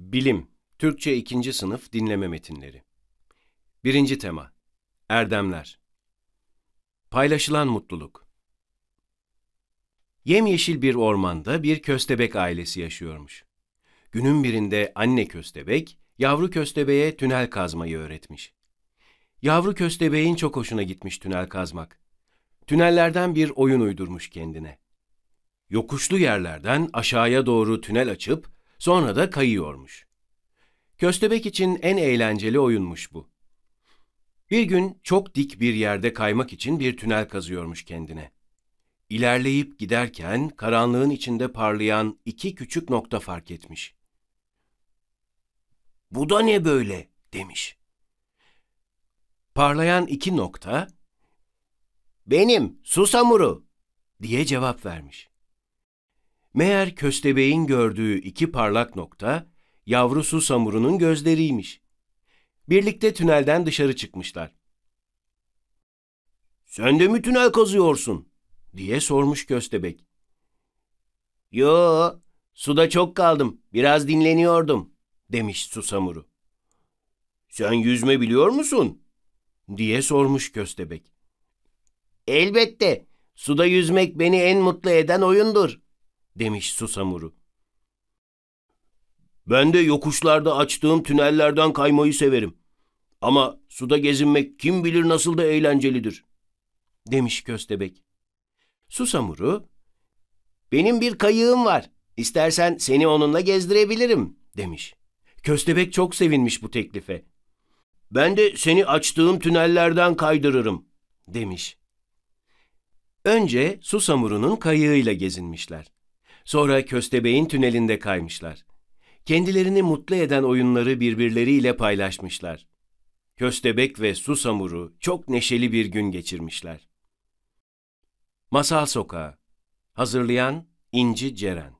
Bilim, Türkçe 2. sınıf dinleme metinleri. 1. tema, Erdemler. Paylaşılan mutluluk. Yemyeşil bir ormanda bir köstebek ailesi yaşıyormuş. Günün birinde anne köstebek, yavru köstebeğe tünel kazmayı öğretmiş. Yavru köstebeğin çok hoşuna gitmiş tünel kazmak. Tünellerden bir oyun uydurmuş kendine. Yokuşlu yerlerden aşağıya doğru tünel açıp Sonra da kayıyormuş. Köstebek için en eğlenceli oyunmuş bu. Bir gün çok dik bir yerde kaymak için bir tünel kazıyormuş kendine. İlerleyip giderken karanlığın içinde parlayan iki küçük nokta fark etmiş. Bu da ne böyle demiş. Parlayan iki nokta benim, susamuru diye cevap vermiş. Meğer köstebeğin gördüğü iki parlak nokta, yavru su gözleriymiş. Birlikte tünelden dışarı çıkmışlar. ''Sen de mi tünel kazıyorsun?'' diye sormuş köstebek. ''Yo, suda çok kaldım, biraz dinleniyordum.'' demiş su samuru. ''Sen yüzme biliyor musun?'' diye sormuş köstebek. ''Elbette, suda yüzmek beni en mutlu eden oyundur.'' demiş susamuru. Ben de yokuşlarda açtığım tünellerden kaymayı severim. Ama suda gezinmek kim bilir nasıl da eğlencelidir, demiş köstebek. Susamuru, benim bir kayığım var, İstersen seni onunla gezdirebilirim, demiş. Köstebek çok sevinmiş bu teklife. Ben de seni açtığım tünellerden kaydırırım, demiş. Önce Susamuru'nun kayığıyla gezinmişler. Sonra Köstebeğin tünelinde kaymışlar. Kendilerini mutlu eden oyunları birbirleriyle paylaşmışlar. Köstebek ve Susamuru çok neşeli bir gün geçirmişler. Masal Sokağı Hazırlayan İnci Ceren